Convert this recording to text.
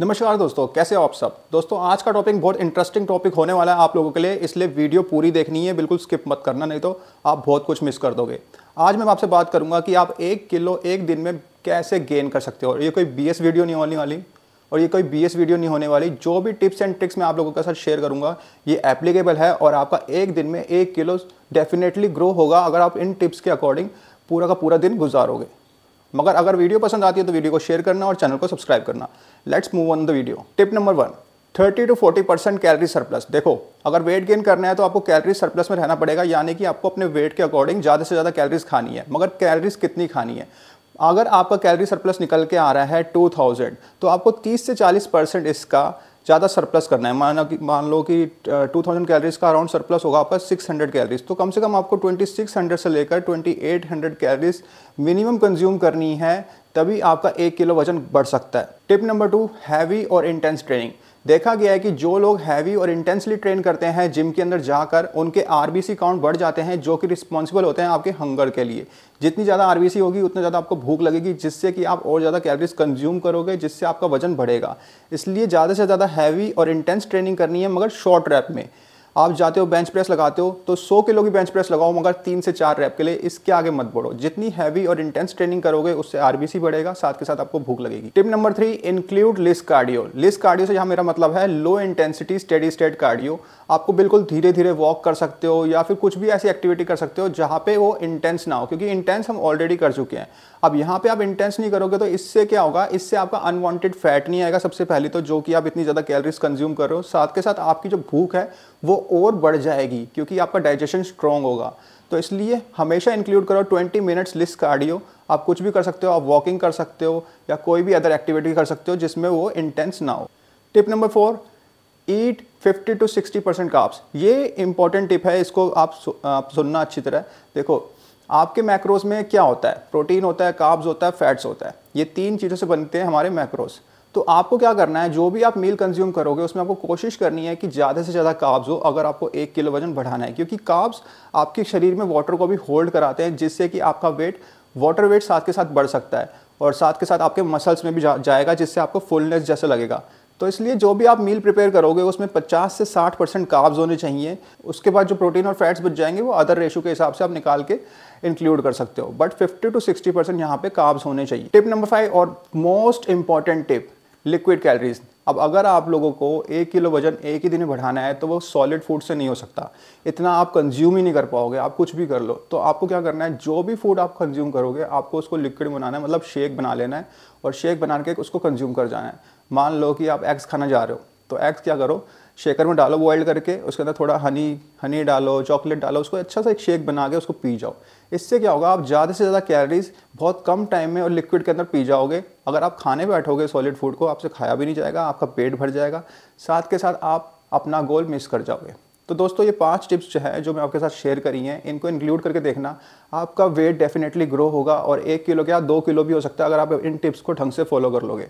नमस्कार दोस्तों कैसे हो आप सब दोस्तों आज का टॉपिक बहुत इंटरेस्टिंग टॉपिक होने वाला है आप लोगों के लिए इसलिए वीडियो पूरी देखनी है बिल्कुल स्किप मत करना नहीं तो आप बहुत कुछ मिस कर दोगे आज मैं आपसे बात करूंगा कि आप एक किलो एक दिन में कैसे गेन कर सकते हो ये कोई बी वीडियो नहीं होने वाली और ये कोई बी वीडियो नहीं होने वाली जो भी टिप्स एंड ट्रिक्स मैं आप लोगों के साथ शेयर करूँगा ये एप्लीकेबल है और आपका एक दिन में एक किलो डेफिनेटली ग्रो होगा अगर आप इन टिप्स के अकॉर्डिंग पूरा का पूरा दिन गुजारोगे मगर अगर वीडियो पसंद आती है तो वीडियो को शेयर करना और चैनल को सब्सक्राइब करना let's move on the video tip number one thirty to forty percent calorie surplus देखो अगर वेट गेन करना है तो आपको कैलरी सरप्लस में रहना पड़ेगा यानी कि आपको अपने वेट के अकॉर्डिंग ज़्यादा से ज़्यादा कैलरीज खानी है मगर कैलरीज कितनी खानी है अगर आपका कैलरी सरप्लस निकल के आ रहा है 2000 तो आपको 30 से 40 परसेंट इसका ज़्यादा सरप्लस करना है माना कि मान लो कि टू थाउजेंड कैलरीज का अराउंड सरप्लस होगा आपका सिक्स हंड्रेड कैलरीज तो कम से कम आपको ट्वेंटी सिक्स हंड्रेड से लेकर twenty eight hundred calories minimum consume करनी है तभी आपका एक किलो वजन बढ़ सकता है टिप नंबर टू हैवी और इंटेंस ट्रेनिंग देखा गया है कि जो लोग हैवी और इंटेंसली ट्रेन करते हैं जिम के अंदर जाकर उनके आरबीसी काउंट बढ़ जाते हैं जो कि रिस्पॉन्सिबल होते हैं आपके हंगर के लिए जितनी ज़्यादा आरबीसी होगी उतना ज़्यादा आपको भूख लगेगी जिससे कि आप और ज़्यादा कैलोरीज कंज्यूम करोगे जिससे आपका वजन बढ़ेगा इसलिए ज़्यादा से ज़्यादा हैवी और इंटेंस ट्रेनिंग करनी है मगर शॉर्ट रैप में आप जाते हो बेंच प्रेस लगाते हो तो 100 किलो की बेंच प्रेस लगाओ मगर तीन से चार रैप के लिए इसके आगे मत बढ़ो जितनी हैवी और इंटेंस ट्रेनिंग करोगे उससे आरबीसी बढ़ेगा साथ के साथ आपको भूख लगेगी tip number three include LISS cardio LISS cardio से यहाँ मेरा मतलब है low intensity steady state cardio आपको बिल्कुल धीरे धीरे वॉक कर सकते हो या फिर कुछ भी ऐसी एक्टिविटी कर सकते हो जहाँ पे वो इंटेंस ना हो क्योंकि इंटेंस हम ऑलरेडी कर चुके हैं अब यहाँ पे आप इंटेंस नहीं करोगे तो इससे क्या होगा इससे आपका अनवांटेड फैट नहीं आएगा सबसे पहले तो जो कि आप इतनी ज़्यादा कैलरीज कंज्यूम कर रहे हो साथ के साथ आपकी जो भूख है वो और बढ़ जाएगी क्योंकि आपका डाइजेशन स्ट्रॉन्ग होगा तो इसलिए हमेशा इंक्लूड करो 20 मिनट्स लिस्ट कार्डियो आप कुछ भी कर सकते हो आप वॉकिंग कर सकते हो या कोई भी अदर एक्टिविटी कर सकते हो जिसमें वो इंटेंस ना हो tip number four eat 50 to 60 percent carbs ये इंपॉर्टेंट टिप है इसको आप सु, आप सुनना अच्छी तरह देखो आपके मैक्रोस में क्या होता है प्रोटीन होता है काब्स होता है फैट्स होता है ये तीन चीज़ों से बनते हैं हमारे मैक्रोस तो आपको क्या करना है जो भी आप मील कंज्यूम करोगे उसमें आपको कोशिश करनी है कि ज़्यादा से ज़्यादा काब्स हो अगर आपको एक किलो वजन बढ़ाना है क्योंकि काब्स आपके शरीर में वाटर को भी होल्ड कराते हैं जिससे कि आपका वेट वाटर वेट साथ के साथ बढ़ सकता है और साथ के साथ आपके मसल्स में भी जा, जाएगा जिससे आपको फुलनेस जैसा लगेगा तो इसलिए जो भी आप मील प्रिपेयर करोगे उसमें 50 से 60 परसेंट काब्ज होने चाहिए उसके बाद जो प्रोटीन और फैट्स बच जाएंगे वो अदर रेशो के हिसाब से आप निकाल के इंक्लूड कर सकते हो बट 50 टू 60 परसेंट यहाँ पे काब्ज होने चाहिए टिप नंबर फाइव और most important tip liquid calories अब अगर आप लोगों को एक किलो वजन एक ही दिन में बढ़ाना है तो वो सॉलिड फूड से नहीं हो सकता इतना आप कंज्यूम ही नहीं कर पाओगे आप कुछ भी कर लो तो आपको क्या करना है जो भी फूड आप कंज्यूम करोगे आपको उसको लिक्विड बनाना है मतलब शेक बना लेना है और शेक बना के उसको कंज्यूम कर जाना है मान लो कि आप एग्स खाना जा रहे हो तो एग्स क्या करो शेकर में डालो बॉयल करके उसके अंदर थोड़ा हनी हनी डालो चॉकलेट डालो उसको अच्छा सा एक शेक बना के उसको पी जाओ इससे क्या होगा आप ज़्यादा से ज़्यादा कैलरीज बहुत कम टाइम में और लिक्विड के अंदर पी जाओगे अगर आप खाने बैठोगे सॉलिड फूड को आपसे खाया भी नहीं जाएगा आपका पेट भर जाएगा साथ के साथ आप अपना गोल मिस कर जाओगे तो दोस्तों ये पांच टिप्स जो है जो मैं आपके साथ शेयर करी हैं इनको इंक्लूड करके देखना आपका वेट डेफिनेटली ग्रो होगा और एक किलो क्या दो किलो भी हो सकता है अगर आप इन टिप्स को ढंग से फॉलो कर लोगे